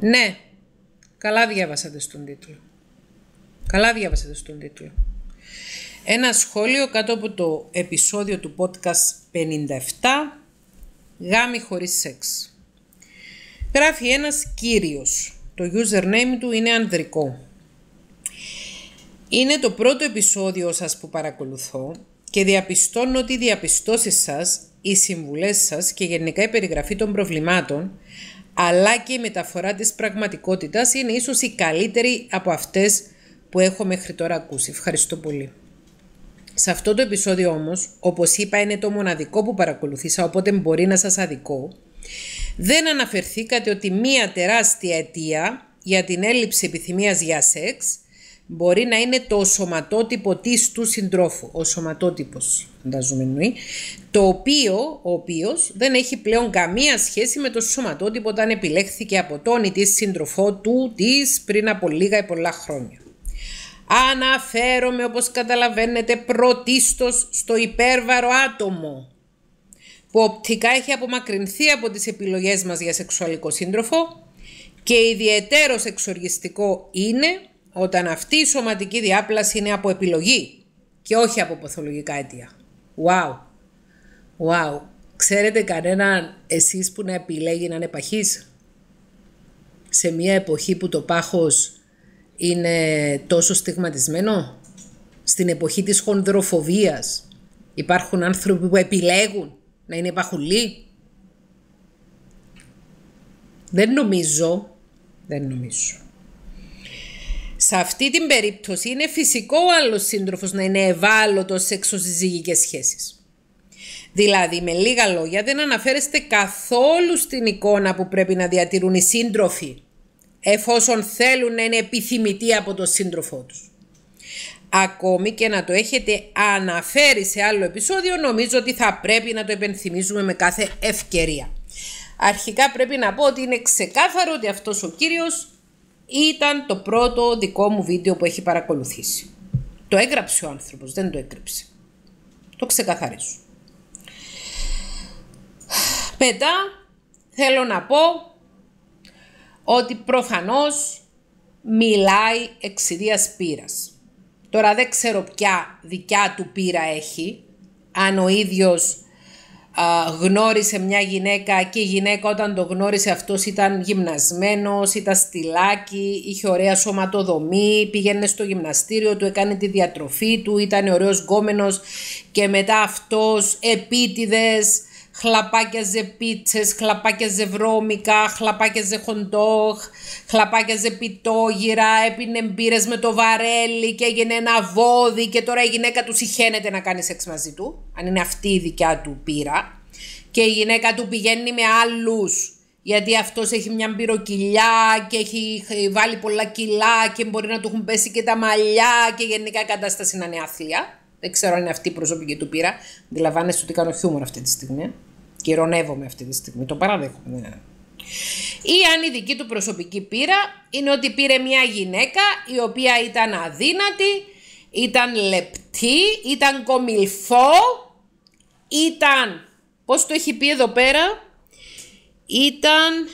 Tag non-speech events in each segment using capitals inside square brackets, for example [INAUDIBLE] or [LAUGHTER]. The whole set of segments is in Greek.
Ναι, καλά διάβασατε στον τίτλο. Καλά διάβασατε στον τίτλο. Ένα σχόλιο κάτω από το επεισόδιο του podcast 57 γάμι χωρίς σεξ». Γράφει ένας κύριος. Το username του είναι ανδρικό. Είναι το πρώτο επεισόδιο σας που παρακολουθώ και διαπιστώνω ότι οι διαπιστώσεις σας, οι συμβουλές σας και γενικά η περιγραφή των προβλημάτων αλλά και η μεταφορά της πραγματικότητας είναι ίσως η καλύτερη από αυτές που έχω μέχρι τώρα ακούσει. Ευχαριστώ πολύ. Σε αυτό το επεισόδιο όμως, όπως είπα είναι το μοναδικό που παρακολουθήσα, οπότε μπορεί να σας αδικώ, δεν αναφερθήκατε ότι μία τεράστια αιτία για την έλλειψη επιθυμίας για σεξ μπορεί να είναι το σωματότυπο της του συντρόφου, ο σωματότυπος φαντάζομαι το οποίο ο οποίος δεν έχει πλέον καμία σχέση με το σωματότυπο όταν επιλέχθηκε από τον ή τη σύντροφό του της πριν από λίγα ή πολλά χρόνια. Αναφέρομαι όπως καταλαβαίνετε πρωτίστως στο υπέρβαρο άτομο που οπτικά έχει απομακρυνθεί από τις επιλογές μας για σεξουαλικό σύντροφο και ιδιαίτερος εξοργιστικό είναι όταν αυτή η σωματική διάπλαση είναι από επιλογή και όχι από παθολογικά αίτια. Wow. Wow. Ξέρετε κανέναν εσείς που να επιλέγει να είναι παχής. Σε μια εποχή που το πάχος είναι τόσο στιγματισμένο. Στην εποχή της χονδροφοβίας υπάρχουν άνθρωποι που επιλέγουν να είναι παχουλοί. Δεν νομίζω, δεν νομίζω σε αυτή την περίπτωση είναι φυσικό ο άλλος σύντροφος να είναι ευάλωτος σε εξωσυζυγικές σχέσεις. Δηλαδή, με λίγα λόγια, δεν αναφέρεστε καθόλου στην εικόνα που πρέπει να διατηρούν οι σύντροφοι, εφόσον θέλουν να είναι επιθυμητοί από τον σύντροφό τους. Ακόμη και να το έχετε αναφέρει σε άλλο επεισόδιο, νομίζω ότι θα πρέπει να το επενθυμίζουμε με κάθε ευκαιρία. Αρχικά πρέπει να πω ότι είναι ξεκάθαρο ότι αυτός ο κύριος ήταν το πρώτο δικό μου βίντεο που έχει παρακολουθήσει. Το έγραψε ο άνθρωπος, δεν το έκρυψε. Το ξεκαθαρίσω. Μετά θέλω να πω ότι προφανώς μιλάει εξιδίας πύρας. Τώρα δεν ξέρω ποια δικιά του πύρα έχει, αν ο ίδιος γνώρισε μια γυναίκα και η γυναίκα όταν το γνώρισε αυτός ήταν γυμνασμένος, ήταν στυλάκι, είχε ωραία σωματοδομή, πήγαινε στο γυμναστήριο του, έκανε τη διατροφή του, ήταν ωραίος γκόμενος και μετά αυτός επίτηδες χλαπάκια ζεπίτσε, πίτσες, χλαπάκια ζε βρώμικα, χλαπάκια ζεχοντόχ, χοντόχ, χλαπάκια ζεπιτόγυρα, πιτόγυρα, έπινε μπύρες με το βαρέλι και έγινε ένα βόδι και τώρα η γυναίκα του συχαίνεται να κάνει σεξ μαζί του, αν είναι αυτή η δικιά του πύρα. Και η γυναίκα του πηγαίνει με άλλους γιατί αυτός έχει μια μπυροκυλιά και έχει βάλει πολλά κιλά και μπορεί να του έχουν πέσει και τα μαλλιά και γενικά η κατάσταση είναι άθλια. Δεν ξέρω αν είναι αυτή η προσωπική του πείρα. Αντιλαμβάνεστε ότι κάνω χιούμορ αυτή τη στιγμή. Κυρωνεύομαι αυτή τη στιγμή. Το παραδέχομαι. Ναι. Ή αν η δική του προσωπική πείρα είναι ότι πήρε μια γυναίκα η οποία ήταν αδύνατη, ήταν λεπτή, ήταν κομιλφό, ήταν, πώς το έχει πει εδώ πέρα, ήταν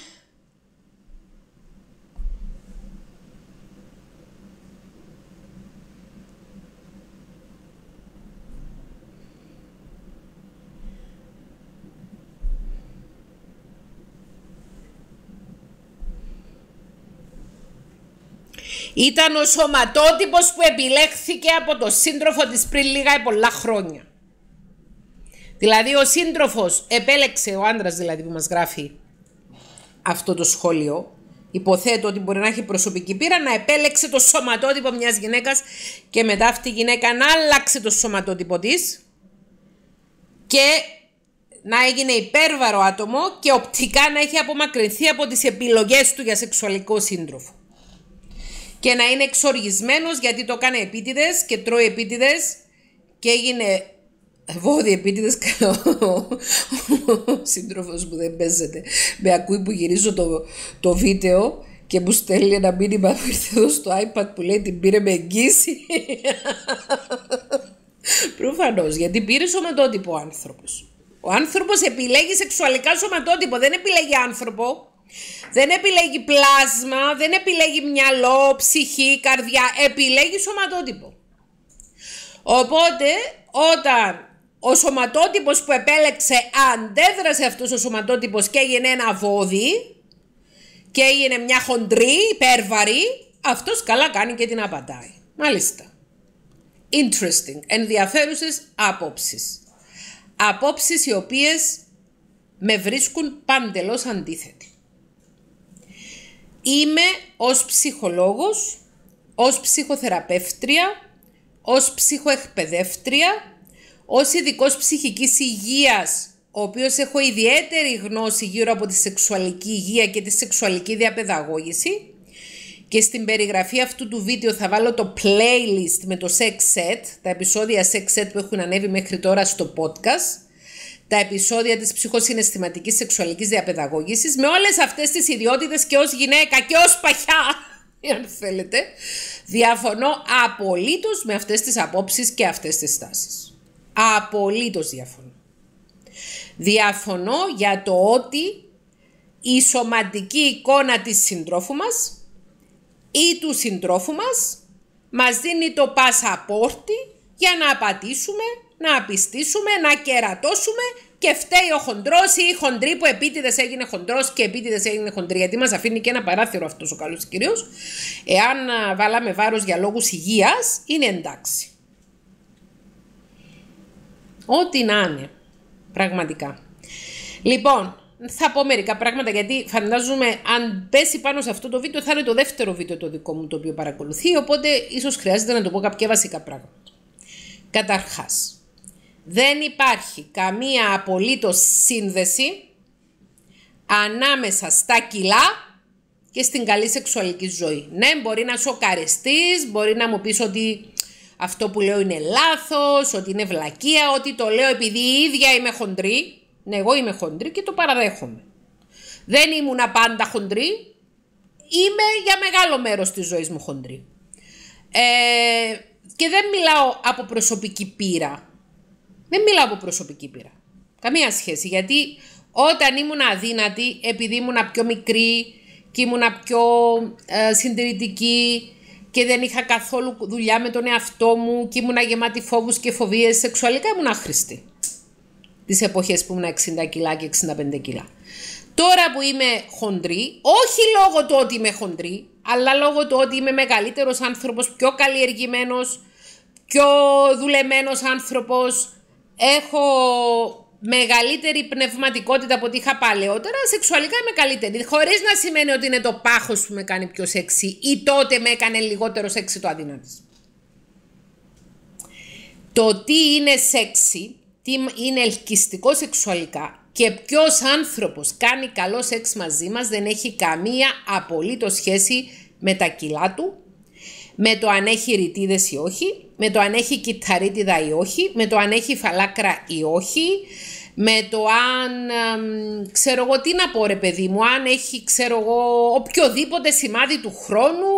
Ήταν ο σωματότυπος που επιλέχθηκε από το σύντροφο της πριν λίγα πολλά χρόνια. Δηλαδή ο σύντροφος επέλεξε, ο άντρας δηλαδή που μας γράφει αυτό το σχόλιο, υποθέτω ότι μπορεί να έχει προσωπική πείρα, να επέλεξε το σωματότυπο μιας γυναίκας και μετά αυτή η γυναίκα να άλλαξε το σωματότυπο της και να έγινε υπέρβαρο άτομο και οπτικά να έχει απομακρυνθεί από τις επιλογές του για σεξουαλικό σύντροφο και να είναι εξοργισμένος γιατί το κάνει επίτηδες και τρώει επίτηδες και έγινε βόδι επίτηδες καλό ο σύντροφος που δεν παίζεται με ακούει που γυρίζω το, το βίντεο και μου στέλνει ένα μήνυμα που ήρθε εδώ στο iPad που λέει την πήρε με εγγύηση Προφανώς, γιατί πήρε σωματότυπο ο άνθρωπος. Ο άνθρωπος επιλέγει σεξουαλικά σωματότυπο, δεν επιλέγει άνθρωπο. Δεν επιλέγει πλάσμα, δεν επιλέγει μυαλό, ψυχή, καρδιά, επιλέγει σωματότυπο. Οπότε όταν ο σωματότυπος που επέλεξε αντέδρασε αυτός ο σωματότυπος και έγινε ένα βόδι και έγινε μια χοντρή, υπέρβαρη, αυτός καλά κάνει και την απαντάει. Μάλιστα. Interesting. Ενδιαφέρουσες απόψεις. Απόψεις οι οποίες με βρίσκουν παντελώς αντίθετη. Είμαι ως ψυχολόγος, ως ψυχοθεραπεύτρια, ως ψυχοεκπαιδεύτρια, ως ειδικός ψυχικής υγείας, ο οποίος έχω ιδιαίτερη γνώση γύρω από τη σεξουαλική υγεία και τη σεξουαλική διαπαιδαγώγηση. Και στην περιγραφή αυτού του βίντεο θα βάλω το playlist με το sex set, τα επεισόδια sex set που έχουν ανέβει μέχρι τώρα στο podcast τα επεισόδια της ψυχοσυναισθηματικής σεξουαλικής διαπαιδαγώγησης με όλες αυτές τις ιδιότητες και ως γυναίκα και ως παχιά, [LAUGHS] αν θέλετε, διαφωνώ απολύτως με αυτές τις απόψεις και αυτές τις στάσεις. Απολύτως διαφωνώ. Διαφωνώ για το ότι η σωματική εικόνα της συντρόφου μας ή του συντρόφου μας μας δίνει το πασαπόρτι για να απαντήσουμε να απιστήσουμε, να κερατώσουμε και φταίει ο χοντρός ή η χοντρή που επίτηδες έγινε χοντρός και επίτηδες έγινε χοντρή. Γιατί μας αφήνει και ένα παράθυρο αυτός ο καλός κυρίως. Εάν βάλαμε βάρος για λόγους υγείας, είναι εντάξει. Ό,τι να είναι. Πραγματικά. Λοιπόν, θα πω μερικά πράγματα γιατί φαντάζομαι αν πέσει πάνω σε αυτό το βίντεο θα είναι το δεύτερο βίντεο το δικό μου το οποίο παρακολουθεί. Οπότε ίσως χρειάζεται να το πω κάποια βασικά πράγματα. Καταρχάς, δεν υπάρχει καμία απολύτως σύνδεση ανάμεσα στα κιλά και στην καλή σεξουαλική ζωή. Ναι, μπορεί να καρεστείς, μπορεί να μου πεις ότι αυτό που λέω είναι λάθος, ότι είναι βλακεία, ότι το λέω επειδή η ίδια είμαι χοντρή. Ναι, εγώ είμαι χοντρή και το παραδέχομαι. Δεν ήμουν πάντα χοντρή, είμαι για μεγάλο μέρος της ζωής μου χοντρή. Ε, και δεν μιλάω από προσωπική πείρα. Δεν μιλάω από προσωπική πείρα. Καμία σχέση. Γιατί όταν ήμουν αδύνατη, επειδή ήμουν πιο μικρή και ήμουν πιο ε, συντηρητική και δεν είχα καθόλου δουλειά με τον εαυτό μου και ήμουν γεμάτη φόβους και φοβίες σεξουαλικά, ήμουν άχρηστη. Τις εποχές που ήμουν 60 κιλά και 65 κιλά. Τώρα που είμαι χοντρή, όχι λόγω του ότι είμαι χοντρή, αλλά λόγω του ότι είμαι μεγαλύτερος άνθρωπος, πιο καλλιεργημένος, πιο δουλεμένος άνθρωπος, έχω μεγαλύτερη πνευματικότητα από ό,τι είχα παλαιότερα, σεξουαλικά είμαι καλύτερη. Χωρίς να σημαίνει ότι είναι το πάχος που με κάνει πιο σεξι ή τότε με έκανε λιγότερο σεξι το αδύνατο. Το τι είναι σεξι, τι είναι ελκυστικό σεξουαλικά και ποιος άνθρωπος κάνει καλό σεξ μαζί μας δεν έχει καμία απολύτως σχέση με τα κιλά του, με το αν έχει ρητίδες ή όχι, με το αν έχει κυταρίτιδα ή όχι, με το αν έχει φαλάκρα ή όχι, με το αν, ξέρω εγώ τι να πω ρε παιδί μου, αν έχει ξέρω εγώ οποιοδήποτε σημάδι του χρόνου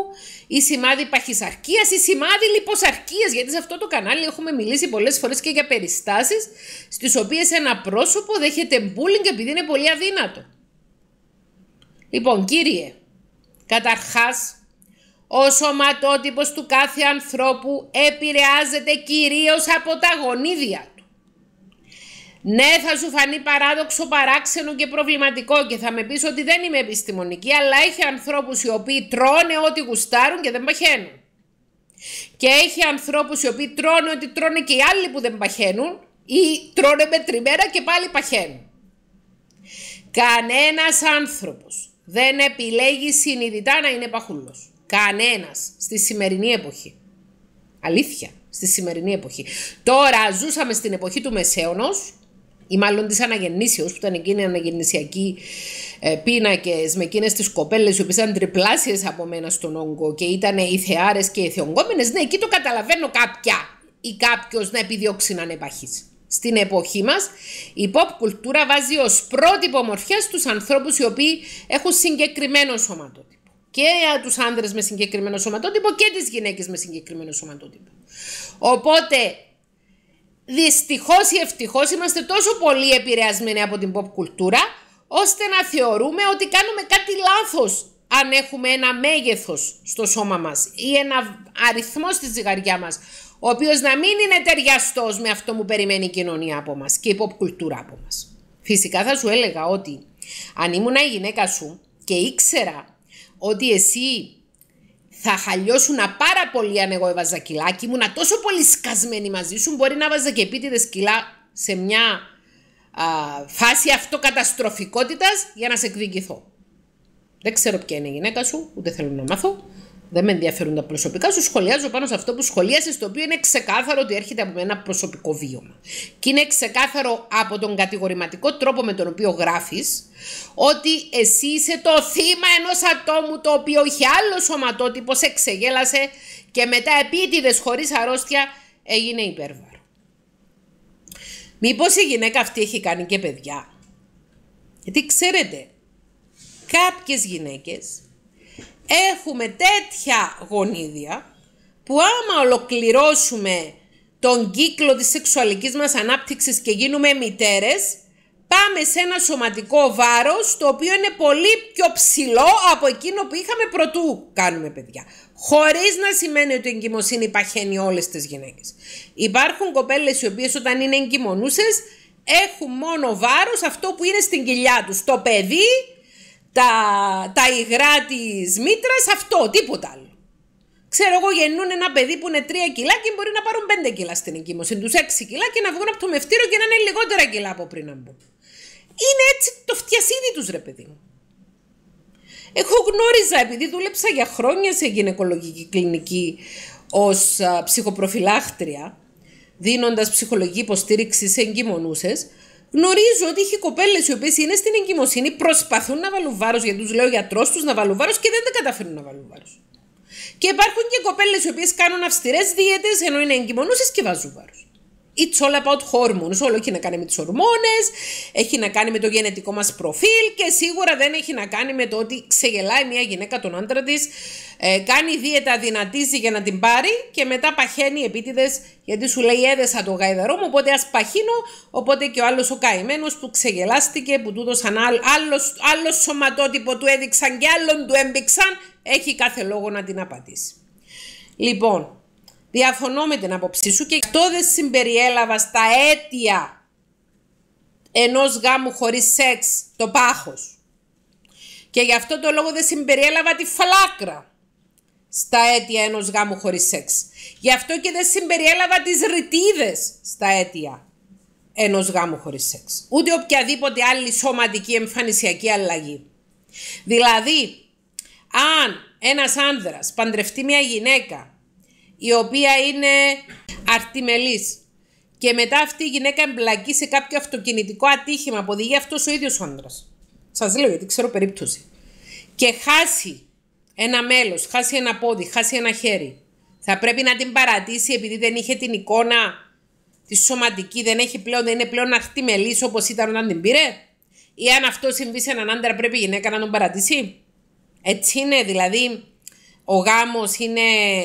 ή σημάδι παχυσαρκίας ή σημάδι λιποσαρκίας, γιατί σε αυτό το κανάλι έχουμε μιλήσει πολλές φορές και για περιστάσεις στις οποίες ένα πρόσωπο δέχεται μπούλινγκ επειδή είναι πολύ αδύνατο. Λοιπόν κύριε, καταρχάς ο σωματότυπος του κάθε ανθρώπου επηρεάζεται κυρίως από τα γονίδια του. Ναι, θα σου φανεί παράδοξο, παράξενο και προβληματικό και θα με πεις ότι δεν είμαι επιστημονική, αλλά έχει ανθρώπους οι οποίοι τρώνε ό,τι γουστάρουν και δεν παχαίνουν. Και έχει ανθρώπους οι οποίοι τρώνε ό,τι τρώνε και οι άλλοι που δεν παχαίνουν ή τρώνε τριμέρα και πάλι παχαίνουν. Κανένας άνθρωπος δεν επιλέγει συνειδητά να είναι παχούλος. Κανένας. στη σημερινή εποχή. Αλήθεια, στη σημερινή εποχή. Τώρα ζούσαμε στην εποχή του Μεσαίωνος ή μάλλον της αναγεννήσεως, που ήταν εκείνη η αναγεννησιακή ε, πίνακες με εκείνες τις κοπέλες, οι οποίες ήταν τριπλάσιες από μένα στον όγκο και ήταν οι θεάρες και οι θεογκόμενες. Ναι, εκεί το καταλαβαίνω κάποια ή κάποιος να επιδιώξει να είναι Στην εποχή μας, η pop κουλτούρα βάζει ως πρότυπο μορφιά τους ανθρώπους οι οποίοι έχουν συγκεκριμένο σωματότυπο και τους άνδρες με συγκεκριμένο σωματότυπο και τις γυναίκες με συγκεκριμένο σωματότυπο. Οπότε, δυστυχώς, ή ευτυχώς είμαστε τόσο πολύ επηρεασμένοι από την pop κουλτούρα, ώστε να θεωρούμε ότι κάνουμε κάτι λάθος αν έχουμε ένα μέγεθος στο σώμα μας ή ένα αριθμό στη ζυγαριά μας. ο οποίος να μην είναι ταιριαστός με αυτό που περιμένει η κοινωνία από μας και η pop κουλτούρα από μας. Φυσικά θα σου έλεγα ότι αν ήμουν η γυναίκα σου και ήξερα ότι εσύ θα χαλιώσουν πάρα πολύ αν εγώ έβαζα μου να τόσο πολύ σκασμένη μαζί σου. Μπορεί να βάζα και επίτηδες κιλά σε μια α, φάση αυτοκαταστροφικότητας για να σε εκδικηθώ. Δεν ξέρω ποια είναι η γυναίκα σου, ούτε θέλω να μάθω δεν με ενδιαφέρουν τα προσωπικά, σου σχολιάζω πάνω σε αυτό που σχολίασες, το οποίο είναι ξεκάθαρο ότι έρχεται από ένα προσωπικό βίωμα. Και είναι ξεκάθαρο από τον κατηγορηματικό τρόπο με τον οποίο γράφεις, ότι εσύ είσαι το θύμα ενός ατόμου το οποίο είχε άλλο σωματότυπο, σε ξεγέλασε και μετά επίτηδες χωρίς αρρώστια έγινε υπέρβαρο. Μήπως η γυναίκα αυτή έχει κάνει και παιδιά. Γιατί ξέρετε, κάποιες γυναίκες έχουμε τέτοια γονίδια που άμα ολοκληρώσουμε τον κύκλο της σεξουαλικής μας ανάπτυξης και γίνουμε μητέρες, πάμε σε ένα σωματικό βάρος το οποίο είναι πολύ πιο ψηλό από εκείνο που είχαμε πρωτού κάνουμε παιδιά. Χωρίς να σημαίνει ότι η εγκυμοσύνη παχαίνει όλες τις γυναίκες. Υπάρχουν κοπέλες οι οποίες όταν είναι εγκυμονούσες έχουν μόνο βάρος αυτό που είναι στην κοιλιά τους. Το παιδί τα, τα υγρά της μήτρας, αυτό, τίποτα άλλο. Ξέρω εγώ, γεννούν ένα παιδί που είναι 3 κιλά και μπορεί να πάρουν 5 κιλά στην εγκύμωση, τους 6 κιλά και να βγουν από το μευτήριο και να είναι λιγότερα κιλά από πριν να μπουν. Είναι έτσι το φτιασίδι τους, ρε παιδί μου. Εγώ γνώριζα, επειδή δούλεψα για χρόνια σε γυναικολογική κλινική ως ψυχοπροφυλάχτρια, δίνοντας ψυχολογική υποστήριξη σε εγκυμονούσες, Γνωρίζω ότι έχει κοπέλες οι οποίες είναι στην εγκυμοσύνη, προσπαθούν να βάλουν βάρος γιατί τους λέω ο γιατρός τους να βάλουν βάρος και δεν τα καταφέρουν να βάλουν βάρος. Και υπάρχουν και κοπέλες οι οποίες κάνουν αυστηρές δίαιτες ενώ είναι εγκυμονούσες και βάζουν βάρος. It's all about hormones. Όλο έχει να κάνει με τις ορμόνες, έχει να κάνει με το γενετικό μας προφίλ και σίγουρα δεν έχει να κάνει με το ότι ξεγελάει μια γυναίκα τον άντρα της, ε, κάνει δίαιτα, δυνατίζει για να την πάρει και μετά παχαίνει επίτηδες γιατί σου λέει έδεσα το γαϊδαρό μου, οπότε ας παχύνω, οπότε και ο άλλος ο καημένος που ξεγελάστηκε, που του έδωσαν άλλος άλλος σωματότυπο, του έδειξαν και άλλον του έμπηξαν, έχει κάθε λόγο να την απατήσει. Λοιπόν, Διαφωνώ με την άποψή σου και αυτό δεν συμπεριέλαβα στα αίτια ενός γάμου χωρίς σεξ το πάχος. Και γι' αυτό το λόγο δεν συμπεριέλαβα τη φαλάκρα στα αίτια ενός γάμου χωρίς σεξ. Γι' αυτό και δεν συμπεριέλαβα τις ρητίδες στα αίτια ενός γάμου χωρίς σεξ. Ούτε οποιαδήποτε άλλη σωματική εμφανισιακή αλλαγή. Δηλαδή, αν ένας άνδρας παντρευτεί μια γυναίκα η οποία είναι αρτιμελής. και μετά αυτή η γυναίκα εμπλακεί σε κάποιο αυτοκινητικό ατύχημα που οδηγεί αυτός ο ίδιος άντρα. Σας λέω γιατί ξέρω περίπτωση. Και χάσει ένα μέλος, χάσει ένα πόδι, χάσει ένα χέρι. Θα πρέπει να την παρατήσει επειδή δεν είχε την εικόνα τη σωματική, δεν, έχει πλέον, δεν είναι πλέον αρτιμελής όπως ήταν όταν την πήρε. Ή αν αυτό συμβεί σε έναν άντρα, πρέπει η γυναίκα να τον παρατήσει. Έτσι είναι, δηλαδή ο γάμος είναι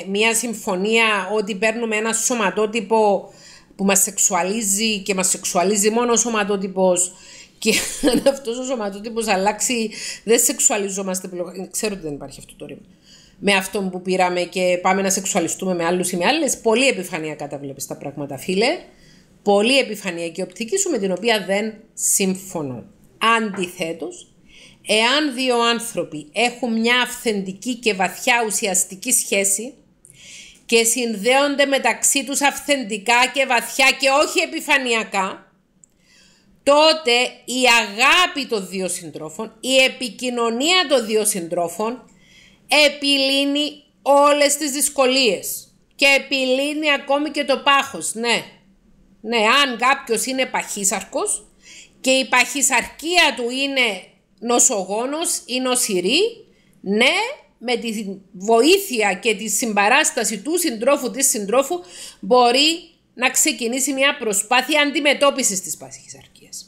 μια συμφωνία ότι παίρνουμε ένα σωματότυπο που μας σεξουαλίζει και μας σεξουαλίζει μόνο ο σωματότυπος και [LAUGHS] αν αυτός ο σωματότυπος αλλάξει δεν σεξουαλιζόμαστε πλέον. Ξέρω ότι δεν υπάρχει αυτό το ρήμα. Με αυτόν που πήραμε και πάμε να σεξουαλιστούμε με άλλους ή με άλλες. Πολύ επιφανειακά τα τα πράγματα φίλε. Πολύ επιφανειακή οπτική σου με την οποία δεν συμφωνώ. Αντιθέτως Εάν δύο άνθρωποι έχουν μια αυθεντική και βαθιά ουσιαστική σχέση και συνδέονται μεταξύ τους αυθεντικά και βαθιά και όχι επιφανειακά, τότε η αγάπη των δύο συντρόφων, η επικοινωνία των δύο συντρόφων επιλύνει όλες τις δυσκολίες και επιλύνει ακόμη και το πάχος, ναι. Ναι, αν κάποιος είναι παχύσαρκος και η παχυσαρκία του είναι νοσογόνος ή νοσηρή, ναι, με τη βοήθεια και τη συμπαράσταση του συντρόφου της συντρόφου μπορεί να ξεκινήσει μια προσπάθεια αντιμετώπισης της παχυσαρκίας.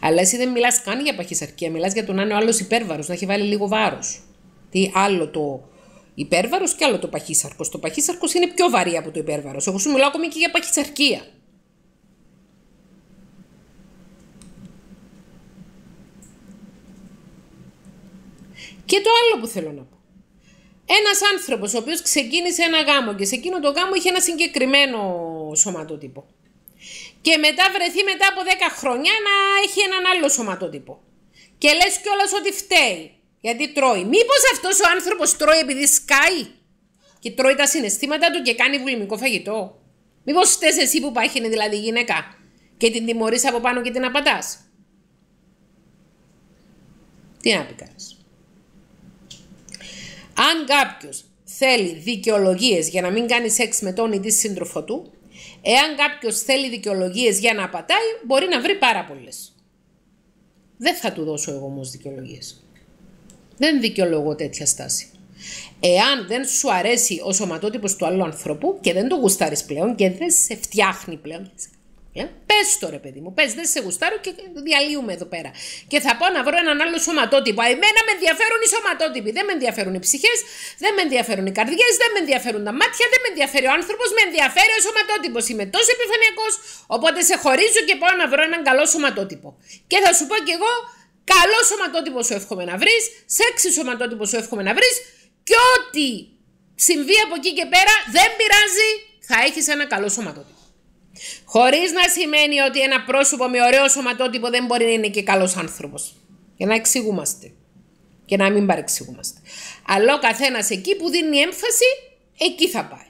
Αλλά εσύ δεν μιλάς καν για παχυσαρκία, μιλάς για τον να είναι ο άλλος υπέρβαρος, να έχει βάλει λίγο βάρος. Τι άλλο το υπέρβαρος και άλλο το παχύσαρκος. Το παχύσαρκος είναι πιο βαρύ από το υπέρβαρος. Εγώ σου μιλάω ακόμη και για παχυσαρκία. Και το άλλο που θέλω να πω. Ένας άνθρωπος ο οποίος ξεκίνησε ένα γάμο και σε εκείνο το γάμο είχε ένα συγκεκριμένο σωματότυπο. Και μετά βρεθεί μετά από 10 χρόνια να έχει έναν άλλο σωματότυπο. Και λες κιόλας ότι φταίει. Γιατί τρώει. Μήπως αυτός ο άνθρωπος τρώει επειδή σκάει και τρώει τα συναισθήματα του και κάνει βουλημικό φαγητό. Μήπως φταίει εσύ που πάχαινε δηλαδή γυναίκα και την τιμωρείς από πάνω και την απαντά. Τι να πει αν κάποιος θέλει δικαιολογίες για να μην κάνει σεξ με τον ή τη σύντροφο του, εάν κάποιος θέλει δικαιολογίες για να απατάει, μπορεί να βρει πάρα πολλές. Δεν θα του δώσω εγώ όμως δικαιολογίες. Δεν δικαιολογώ τέτοια στάση. Εάν δεν σου αρέσει ο σωματότυπος του άλλου ανθρώπου και δεν το γουστάρεις πλέον και δεν σε φτιάχνει πλέον, ε? Πες το ρε παιδί μου, πες, δεν σε γουστάρω και διαλύουμε εδώ πέρα. Και θα πω να βρω έναν άλλο σωματότυπο. Εμένα με ενδιαφέρουν οι σωματότυποι. Δεν με ενδιαφέρουν οι ψυχές, δεν με ενδιαφέρουν οι καρδιές, δεν με ενδιαφέρουν τα μάτια, δεν με ενδιαφέρει ο άνθρωπος, με ενδιαφέρει ο σωματότυπος. Είμαι τόσο επιφανειακός, οπότε σε χωρίζω και πάω να βρω έναν καλό σωματότυπο. Και θα σου πω κι εγώ, καλό σωματότυπο σου εύχομαι να βρεις, σεξι σωματότυπο σου εύχομαι να βρεις και ό,τι συμβεί από εκεί και πέρα δεν πειράζει, θα έχεις ένα καλό σωματότυπο. Χωρίς να σημαίνει ότι ένα πρόσωπο με ωραίο σωματότυπο δεν μπορεί να είναι και καλός άνθρωπος. Για να εξηγούμαστε. Και να μην παρεξηγούμαστε. Αλλά ο καθένας εκεί που δίνει έμφαση, εκεί θα πάει.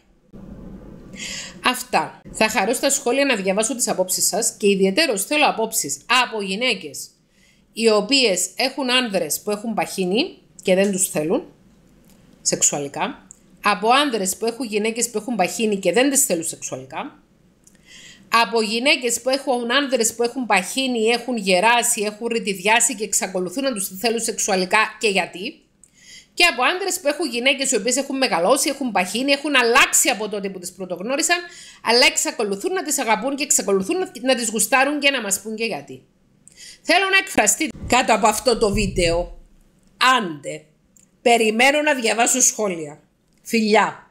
Αυτά. Θα χαρώ στα σχόλια να διαβάσω τις απόψεις σας και ιδιαίτερως θέλω απόψεις από γυναίκες, οι οποίες έχουν άνδρες που έχουν παχύνει και δεν τους θέλουν σεξουαλικά, από άνδρες που έχουν γυναίκες που έχουν παχύνει και δεν τις θέλουν σεξουαλικά, από γυναίκες που έχουν άνδρες που έχουν παχύνει, έχουν γεράσει, έχουν ρητηδιάσει και εξακολουθούν να τους θέλουν σεξουαλικά και γιατί. Και από άνδρες που έχουν γυναίκες οι οποίες έχουν μεγαλώσει, έχουν παχύνει, έχουν αλλάξει από τότε που τις πρωτογνώρισαν, αλλά εξακολουθούν να τις αγαπούν και εξακολουθούν να τις γουστάρουν και να μας πούν και γιατί. Θέλω να εκφραστείτε κάτω από αυτό το βίντεο. Άντε, περιμένω να διαβάσω σχόλια. Φιλιά!